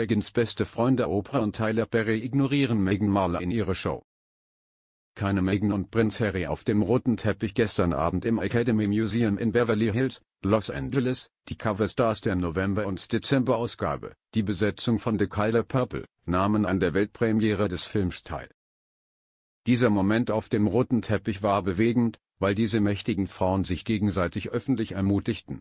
Megans beste Freunde Oprah und Tyler Perry ignorieren Meghan Marler in ihrer Show. Keine Meghan und Prinz Harry auf dem roten Teppich gestern Abend im Academy Museum in Beverly Hills, Los Angeles, die Coverstars der November- und Dezember-Ausgabe, die Besetzung von The Kyler Purple, nahmen an der Weltpremiere des Films teil. Dieser Moment auf dem roten Teppich war bewegend, weil diese mächtigen Frauen sich gegenseitig öffentlich ermutigten.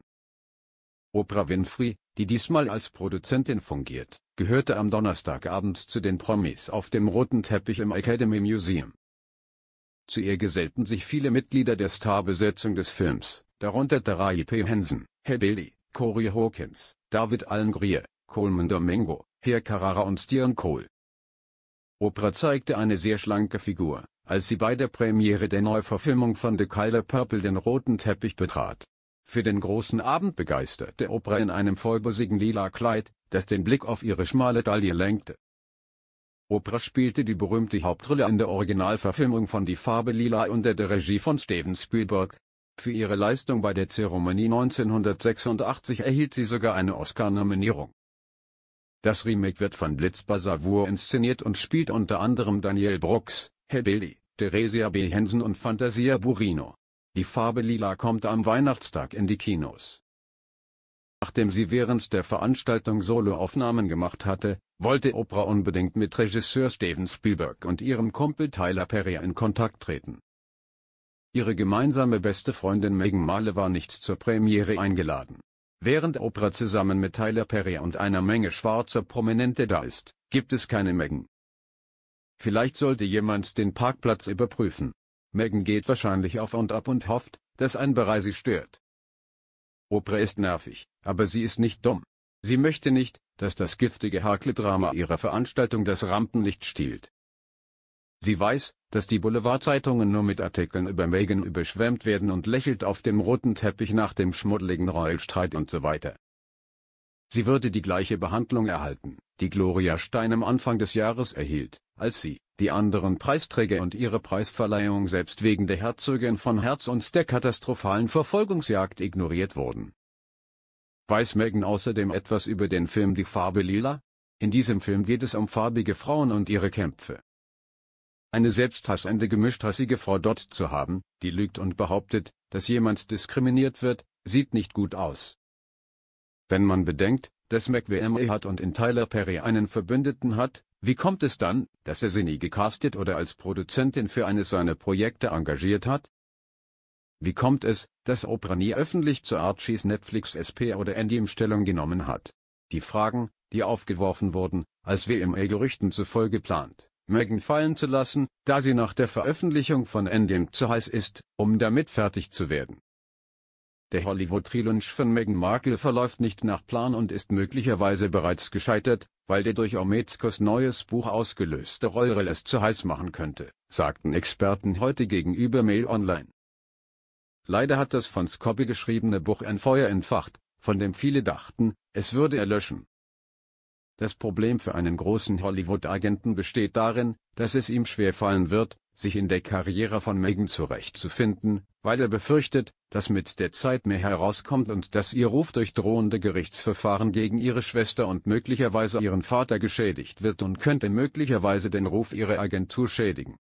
Oprah Winfrey, die diesmal als Produzentin fungiert, gehörte am Donnerstagabend zu den Promis auf dem roten Teppich im Academy Museum. Zu ihr gesellten sich viele Mitglieder der Starbesetzung des Films, darunter Taraji P. Herr Hebbeli, Corey Hawkins, David Allen Greer, Coleman Domingo, Herr Carrara und Stian Cole. Oprah zeigte eine sehr schlanke Figur, als sie bei der Premiere der Neuverfilmung von The Color Purple den roten Teppich betrat für den großen Abend begeisterte Oprah in einem vollbusigen lila Kleid, das den Blick auf ihre schmale Taille lenkte. Oprah spielte die berühmte Hauptrolle in der Originalverfilmung von Die Farbe Lila unter der Regie von Steven Spielberg. Für ihre Leistung bei der Zeremonie 1986 erhielt sie sogar eine Oscar-Nominierung. Das Remake wird von Blitz Basavour inszeniert und spielt unter anderem Daniel Brooks, Herr Billy, Theresia B. Henson und Fantasia Burino. Die Farbe Lila kommt am Weihnachtstag in die Kinos. Nachdem sie während der Veranstaltung Soloaufnahmen gemacht hatte, wollte Oprah unbedingt mit Regisseur Steven Spielberg und ihrem Kumpel Tyler Perry in Kontakt treten. Ihre gemeinsame beste Freundin Megan Marle war nicht zur Premiere eingeladen. Während Oprah zusammen mit Tyler Perry und einer Menge schwarzer Prominente da ist, gibt es keine Megan. Vielleicht sollte jemand den Parkplatz überprüfen. Megan geht wahrscheinlich auf und ab und hofft, dass ein Berei sie stört. Oprah ist nervig, aber sie ist nicht dumm. Sie möchte nicht, dass das giftige Hakle-Drama ihrer Veranstaltung das Rampenlicht stiehlt. Sie weiß, dass die Boulevardzeitungen nur mit Artikeln über Megan überschwemmt werden und lächelt auf dem roten Teppich nach dem schmuddeligen Royal-Streit und so weiter. Sie würde die gleiche Behandlung erhalten, die Gloria Stein am Anfang des Jahres erhielt, als sie, die anderen Preisträger und ihre Preisverleihung selbst wegen der Herzogin von Herz und der katastrophalen Verfolgungsjagd ignoriert wurden. Weiß Megan außerdem etwas über den Film Die Farbe Lila? In diesem Film geht es um farbige Frauen und ihre Kämpfe. Eine selbsthassende gemischtrassige Frau dort zu haben, die lügt und behauptet, dass jemand diskriminiert wird, sieht nicht gut aus. Wenn man bedenkt, dass McWME hat und in Tyler Perry einen Verbündeten hat, wie kommt es dann, dass er sie nie gecastet oder als Produzentin für eines seiner Projekte engagiert hat? Wie kommt es, dass Oprah nie öffentlich zu Archies Netflix SP oder Endgame Stellung genommen hat? Die Fragen, die aufgeworfen wurden, als wir im e Gerüchten zufolge plant, Megan fallen zu lassen, da sie nach der Veröffentlichung von Endgame zu heiß ist, um damit fertig zu werden. Der Hollywood-Relaunch von Meghan Markle verläuft nicht nach Plan und ist möglicherweise bereits gescheitert, weil der durch Ometzkos neues Buch ausgelöste Rollrell es zu heiß machen könnte, sagten Experten heute gegenüber Mail Online. Leider hat das von Scobby geschriebene Buch ein Feuer entfacht, von dem viele dachten, es würde erlöschen. Das Problem für einen großen Hollywood-Agenten besteht darin, dass es ihm schwerfallen wird, sich in der Karriere von Megan zurechtzufinden, weil er befürchtet, dass mit der Zeit mehr herauskommt und dass ihr Ruf durch drohende Gerichtsverfahren gegen ihre Schwester und möglicherweise ihren Vater geschädigt wird und könnte möglicherweise den Ruf ihrer Agentur schädigen.